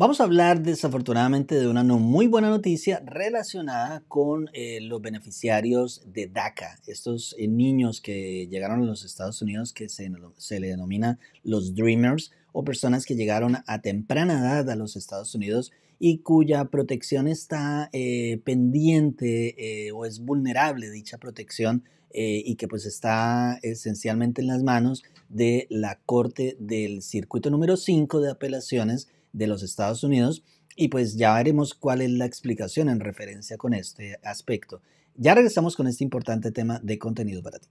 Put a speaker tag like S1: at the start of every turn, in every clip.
S1: Vamos a hablar desafortunadamente de una no muy buena noticia relacionada con eh, los beneficiarios de DACA, estos eh, niños que llegaron a los Estados Unidos que se, le denomina los Dreamers o personas que llegaron a temprana edad a los Estados Unidos y cuya protección está eh, pendiente o es vulnerable dicha protección y que pues está esencialmente en las manos de la Corte del Circuito número 5 de Apelaciones de los Estados Unidos y pues ya veremos cuál es la explicación en referencia con este aspecto. Ya regresamos con este importante tema de contenido para ti.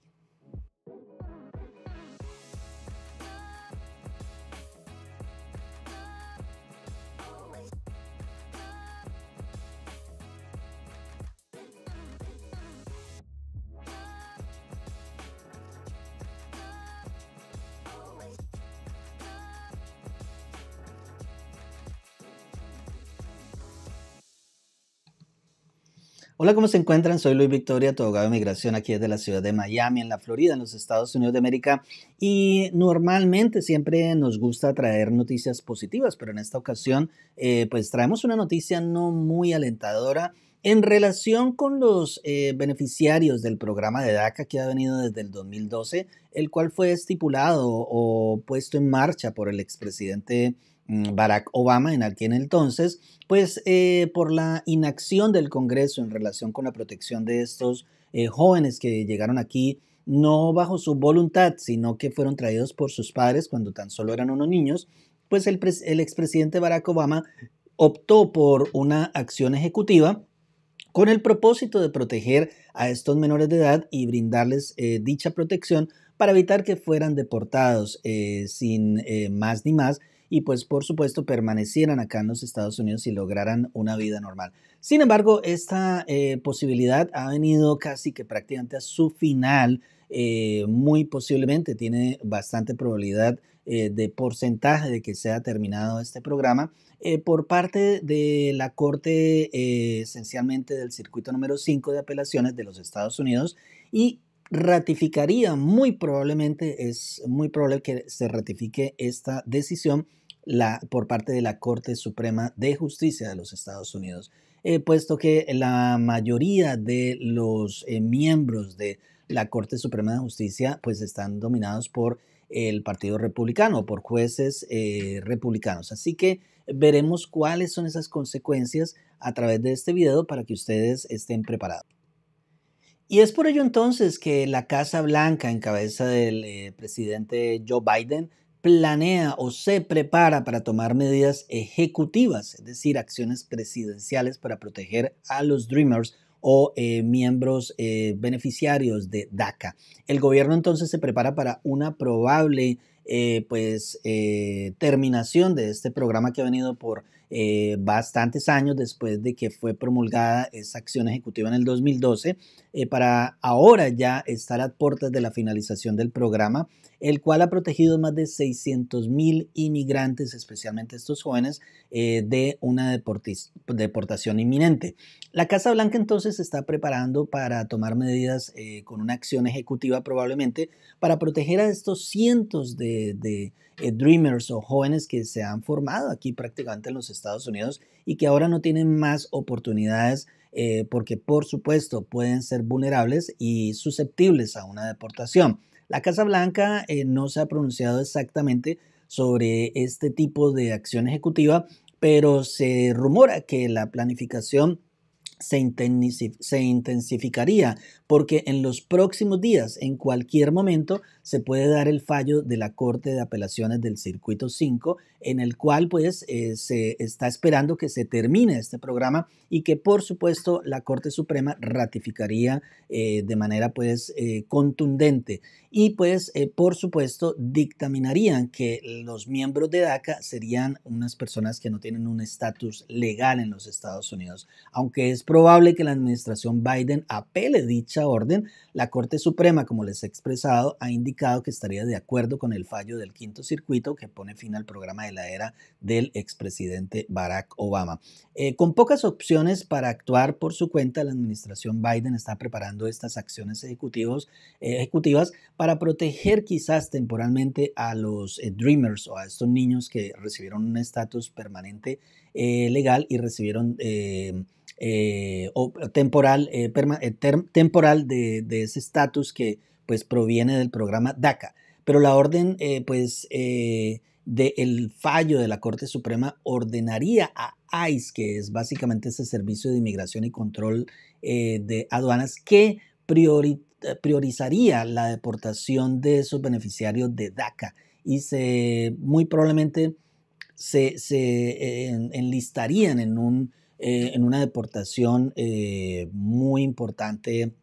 S1: Hola, ¿cómo se encuentran? Soy Luis Victoria, tu abogado de migración aquí desde la ciudad de Miami, en la Florida, en los Estados Unidos de América. Y normalmente siempre nos gusta traer noticias positivas, pero en esta ocasión eh, pues traemos una noticia no muy alentadora. En relación con los eh, beneficiarios del programa de DACA que ha venido desde el 2012, el cual fue estipulado o puesto en marcha por el expresidente Mm, Barack Obama en aquel entonces, pues eh, por la inacción del Congreso en relación con la protección de estos eh, jóvenes que llegaron aquí, no bajo su voluntad, sino que fueron traídos por sus padres cuando tan solo eran unos niños, pues el, expresidente Barack Obama optó por una acción ejecutiva con el propósito de proteger a estos menores de edad y brindarles eh, dicha protección para evitar que fueran deportados sin más ni más y pues por supuesto permanecieran acá en los Estados Unidos y lograran una vida normal. Sin embargo, esta eh, posibilidad ha venido casi que prácticamente a su final, eh, muy posiblemente tiene bastante probabilidad eh, de porcentaje de que sea terminado este programa por parte de la Corte esencialmente del Circuito número 5 de Apelaciones de los Estados Unidos y ratificaría muy probablemente, es muy probable que se ratifique esta decisión por parte de la Corte Suprema de Justicia de los Estados Unidos, eh, puesto que la mayoría de los eh, miembros de la Corte Suprema de Justicia pues están dominados por el Partido Republicano, por jueces eh, republicanos. Así que veremos cuáles son esas consecuencias a través de este video para que ustedes estén preparados. Y es por ello entonces que la Casa Blanca, en cabeza del presidente Joe Biden, planea o se prepara para tomar medidas ejecutivas, es decir, acciones presidenciales para proteger a los Dreamers o eh, miembros eh, beneficiarios de DACA. El gobierno entonces se prepara para una probable eh, pues, terminación de este programa que ha venido por bastantes años después de que fue promulgada esa acción ejecutiva en el 2012 eh, para ahora ya estar a puertas de la finalización del programa, el cual ha protegido más de 600 mil inmigrantes, especialmente estos jóvenes, eh, de una deportación inminente. La Casa Blanca entonces se está preparando para tomar medidas eh, con una acción ejecutiva probablemente para proteger a estos cientos de, dreamers o jóvenes que se han formado aquí prácticamente en los Estados Unidos y que ahora no tienen más oportunidades eh, porque por supuesto pueden ser vulnerables y susceptibles a una deportación. La Casa Blanca eh, no se ha pronunciado exactamente sobre este tipo de acción ejecutiva, pero se rumora que la planificación se intensificaría porque en los próximos días, en cualquier momento, se puede dar el fallo de la Corte de Apelaciones del Circuito 5, en el cual pues eh, se está esperando que se termine este programa y que por supuesto la Corte Suprema ratificaría eh, de manera pues eh, contundente y pues por supuesto dictaminarían que los miembros de DACA serían unas personas que no tienen un estatus legal en los Estados Unidos, aunque es probable que la administración Biden apele dicha orden, la Corte Suprema, como les he expresado, ha indicado que estaría de acuerdo con el fallo del quinto circuito que pone fin al programa de la era del expresidente Barack Obama. Eh, con pocas opciones para actuar por su cuenta, la administración Biden está preparando estas acciones ejecutivas para proteger quizás temporalmente a los eh, Dreamers o a estos niños que recibieron un estatus permanente eh, legal y recibieron eh, o temporal, eh, eh, temporal de, ese estatus que pues proviene del programa DACA. Pero la orden, pues, del de fallo de la Corte Suprema ordenaría a ICE, que es básicamente ese servicio de inmigración y control de aduanas, que priorizaría la deportación de esos beneficiarios de DACA y se muy probablemente se, se enlistarían en un eh, en una deportación eh, muy importante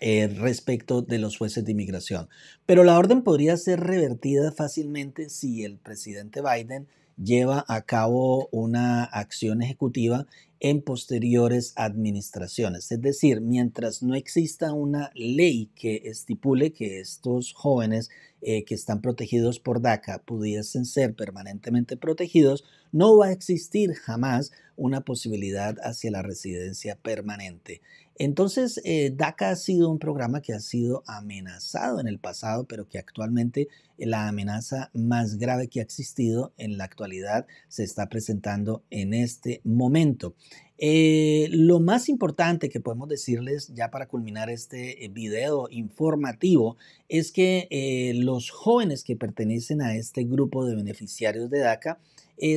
S1: eh, respecto de los jueces de inmigración. Pero la orden podría ser revertida fácilmente si el presidente Biden lleva a cabo una acción ejecutiva en posteriores administraciones. Es decir, mientras no exista una ley que estipule que estos jóvenes eh, que están protegidos por DACA pudiesen ser permanentemente protegidos, no va a existir jamás una posibilidad hacia la residencia permanente. Entonces, eh, DACA ha sido un programa que ha sido amenazado en el pasado, pero que actualmente la amenaza más grave que ha existido en la actualidad se está presentando en este momento. Eh, lo más importante que podemos decirles ya para culminar este eh, video informativo es que eh, los jóvenes que pertenecen a este grupo de beneficiarios de DACA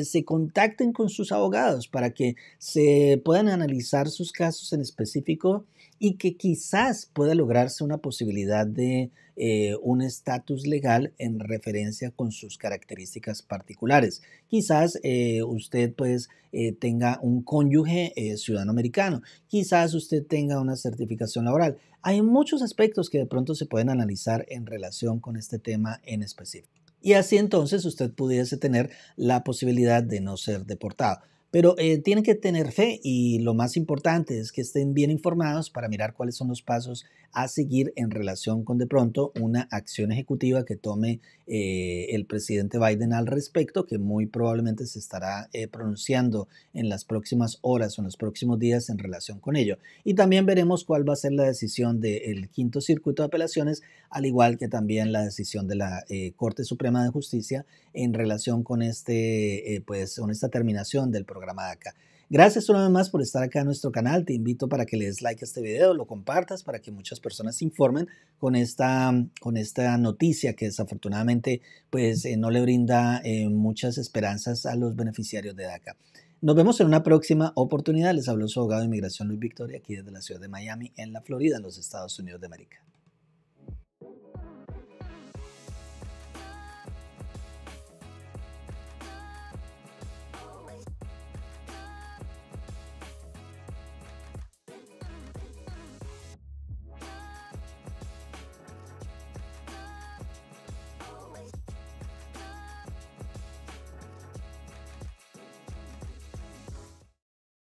S1: se contacten con sus abogados para que se puedan analizar sus casos en específico y que quizás pueda lograrse una posibilidad de eh, un estatus legal en referencia con sus características particulares. Quizás eh, usted pues eh, tenga un cónyuge ciudadano americano, quizás usted tenga una certificación laboral. Hay muchos aspectos que de pronto se pueden analizar en relación con este tema en específico. Y así entonces usted pudiese tener la posibilidad de no ser deportado. Pero eh, tienen que tener fe y lo más importante es que estén bien informados para mirar cuáles son los pasos a seguir en relación con de pronto una acción ejecutiva que tome eh, el presidente Biden al respecto, que muy probablemente se estará eh, pronunciando en las próximas horas o en los próximos días en relación con ello. Y también veremos cuál va a ser la decisión del quinto circuito de apelaciones, al igual que también la decisión de la Corte Suprema de Justicia en relación con este, pues, con esta terminación del programa Gracias una vez más por estar acá en nuestro canal. Te invito para que le des like a este video, lo compartas para que muchas personas se informen con esta, con esta noticia que desafortunadamente pues, eh, no le brinda eh, muchas esperanzas a los beneficiarios de DACA. Nos vemos en una próxima oportunidad. Les habló su abogado de inmigración Luis Victoria aquí desde la ciudad de Miami, en la Florida, en los Estados Unidos de América.